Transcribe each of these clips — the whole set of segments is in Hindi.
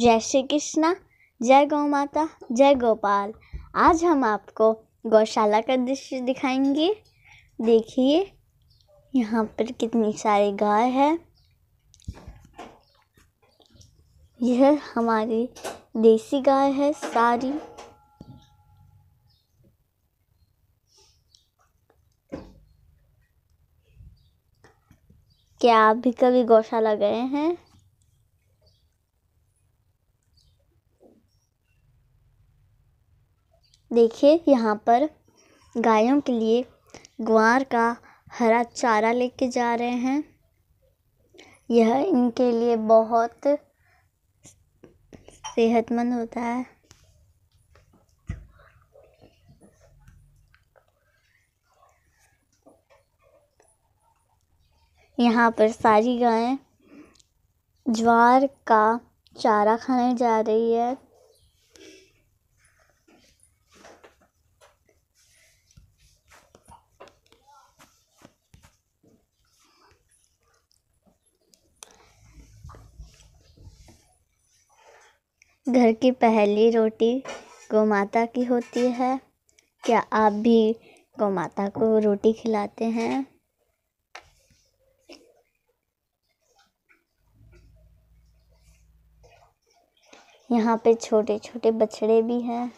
जय श्री कृष्णा जय गौ माता जय गोपाल आज हम आपको गौशाला का दृश्य दिखाएंगे देखिए यहाँ पर कितनी सारी गाय है यह हमारी देसी गाय है सारी क्या आप भी कभी गौशाला गए हैं देखिए यहाँ पर गायों के लिए ग्वार का हरा चारा लेके जा रहे हैं यह इनके लिए बहुत सेहतमंद होता है यहाँ पर सारी गायें ज्वार का चारा खाने जा रही है घर की पहली रोटी गौ माता की होती है क्या आप भी गौ माता को रोटी खिलाते हैं यहाँ पे छोटे छोटे बछड़े भी हैं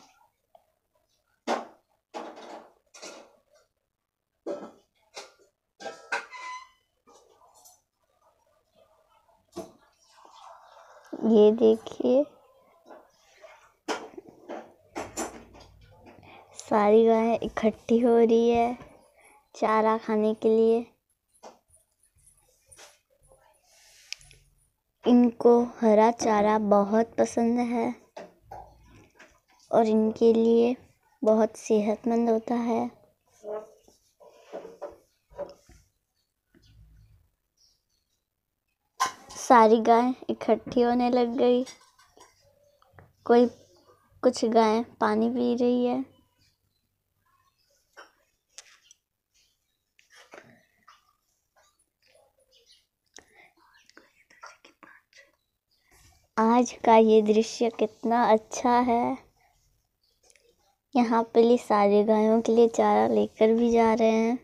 ये देखिए सारी गायें इकट्ठी हो रही है चारा खाने के लिए इनको हरा चारा बहुत पसंद है और इनके लिए बहुत सेहतमंद होता है सारी गाय इकट्ठी होने लग गई कोई कुछ गाय पानी पी रही है आज का ये दृश्य कितना अच्छा है यहाँ पे सारे गायों के लिए चारा लेकर भी जा रहे हैं।